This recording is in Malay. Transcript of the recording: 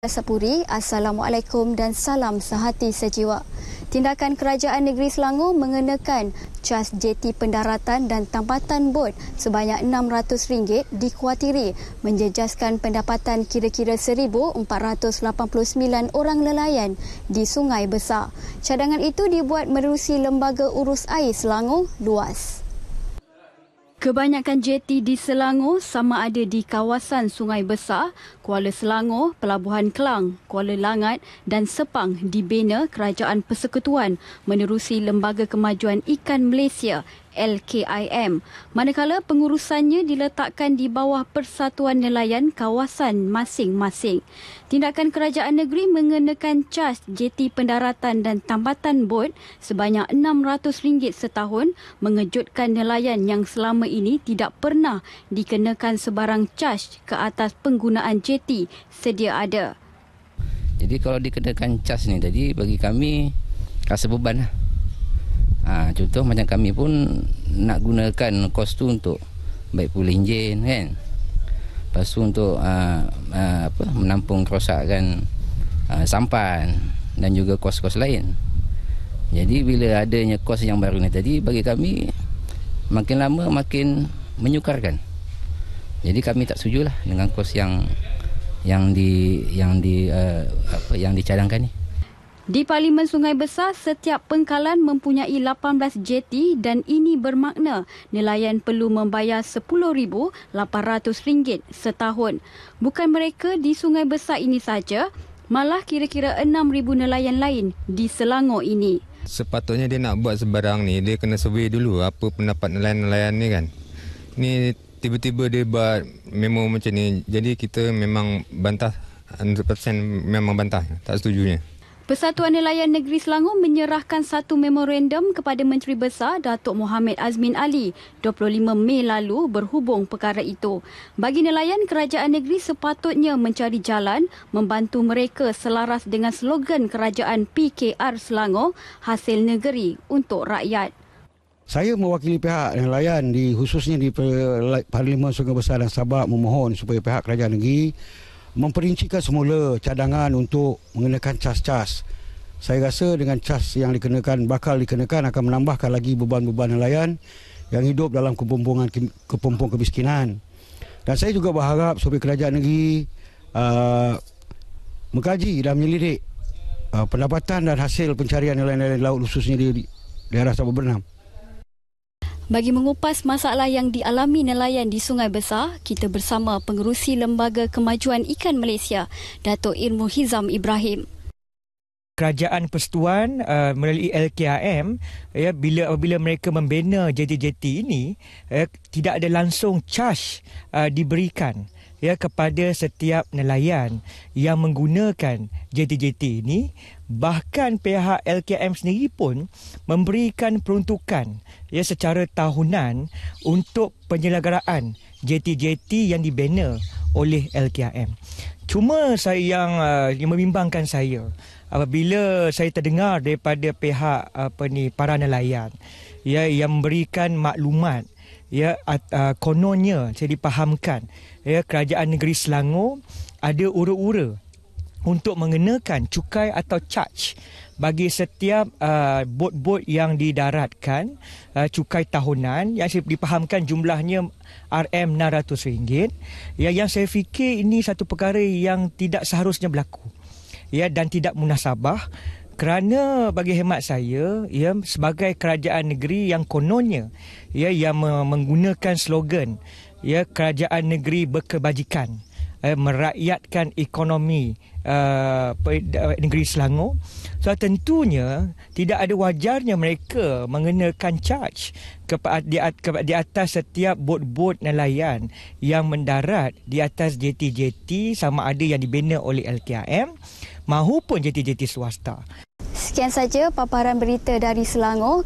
Sapuri, Assalamualaikum dan salam sehati sejiwa. Tindakan Kerajaan Negeri Selangor mengenakan cas jeti pendaratan dan tampatan bot sebanyak RM600 dikuatiri menjejaskan pendapatan kira-kira 1,489 orang nelayan di Sungai Besar. Cadangan itu dibuat merusi Lembaga Urus Air Selangor Luas. Kebanyakan jeti di Selangor sama ada di kawasan Sungai Besar, Kuala Selangor, Pelabuhan Kelang, Kuala Langat dan Sepang dibina Kerajaan Persekutuan menerusi Lembaga Kemajuan Ikan Malaysia LKIM manakala pengurusannya diletakkan di bawah Persatuan Nelayan Kawasan masing-masing. Tindakan kerajaan negeri mengenakan cas JT pendaratan dan tambatan bot sebanyak RM600 setahun mengejutkan nelayan yang selama ini tidak pernah dikenakan sebarang cas ke atas penggunaan JT sedia ada. Jadi kalau dikenakan cas ni tadi bagi kami rasa beban lah. Ha, contoh macam kami pun nak gunakan kos tu untuk baik pulih enjin kan. Lepas tu untuk ha, ha, apa, menampung kerosakan ha, sampan dan juga kos-kos lain. Jadi bila adanya kos yang baru ni tadi bagi kami makin lama makin menyukarkan. Jadi kami tak setujulah dengan kos yang yang di yang di uh, apa yang dicadangkan ni. Di Parlimen Sungai Besar, setiap pengkalan mempunyai 18 jeti dan ini bermakna nelayan perlu membayar RM10,800 setahun. Bukan mereka di Sungai Besar ini saja, malah kira-kira 6,000 nelayan lain di Selangor ini. Sepatutnya dia nak buat sebarang ni, dia kena survey dulu apa pendapat nelayan-nelayan ni kan. Ni tiba-tiba dia buat memo macam ni, jadi kita memang bantah 100% memang bantah, tak setujunya. Persatuan Nelayan Negeri Selangor menyerahkan satu memorandum kepada Menteri Besar Datuk Mohamed Azmin Ali 25 Mei lalu berhubung perkara itu. Bagi nelayan, kerajaan negeri sepatutnya mencari jalan membantu mereka selaras dengan slogan kerajaan PKR Selangor hasil negeri untuk rakyat. Saya mewakili pihak nelayan di khususnya di Parlimen Sungai Besar dan Sabah memohon supaya pihak kerajaan negeri memperincikan semula cadangan untuk mengenakan cas-cas. Saya rasa dengan cas yang dikenakan bakal dikenakan akan menambahkan lagi beban-beban nelayan yang hidup dalam kepompongan kepompong kemiskinan. Dan saya juga berharap supaya kerajaan negeri uh, mengkaji dan menyelidik uh, pendapatan dan hasil pencarian nelayan-nelayan laut khususnya di, daerah Sabah Bernam. Bagi mengupas masalah yang dialami nelayan di Sungai Besar, kita bersama Pengerusi Lembaga Kemajuan Ikan Malaysia, Datuk Ilmu Hizam Ibrahim. Kerajaan Persetuan uh, melalui LKIM ya bila apabila mereka membina JTJT ini ya, tidak ada langsung charge uh, diberikan ya kepada setiap nelayan yang menggunakan JTJT ini bahkan pihak LKM sendiri pun memberikan peruntukan ya secara tahunan untuk penyelenggaraan JT-JT yang dibina oleh LKM. Cuma saya yang uh, yang memimbangkan saya apabila saya terdengar daripada pihak apa ni para nelayan ya yang memberikan maklumat ya at, uh, kononnya saya dipahamkan ya kerajaan negeri Selangor ada ura-ura untuk mengenakan cukai atau charge bagi setiap uh, bot-bot yang didaratkan uh, cukai tahunan yang dipahamkan jumlahnya RM600 Ya, yang saya fikir ini satu perkara yang tidak seharusnya berlaku ya dan tidak munasabah kerana bagi hemat saya ya sebagai kerajaan negeri yang kononnya ya yang menggunakan slogan ya kerajaan negeri berkebajikan eh, merakyatkan ekonomi uh, negeri Selangor. So tentunya tidak ada wajarnya mereka mengenakan charge ke, di, atas setiap bot-bot nelayan yang mendarat di atas JT-JT sama ada yang dibina oleh LKM mahupun JT-JT swasta. Sekian saja paparan berita dari Selangor.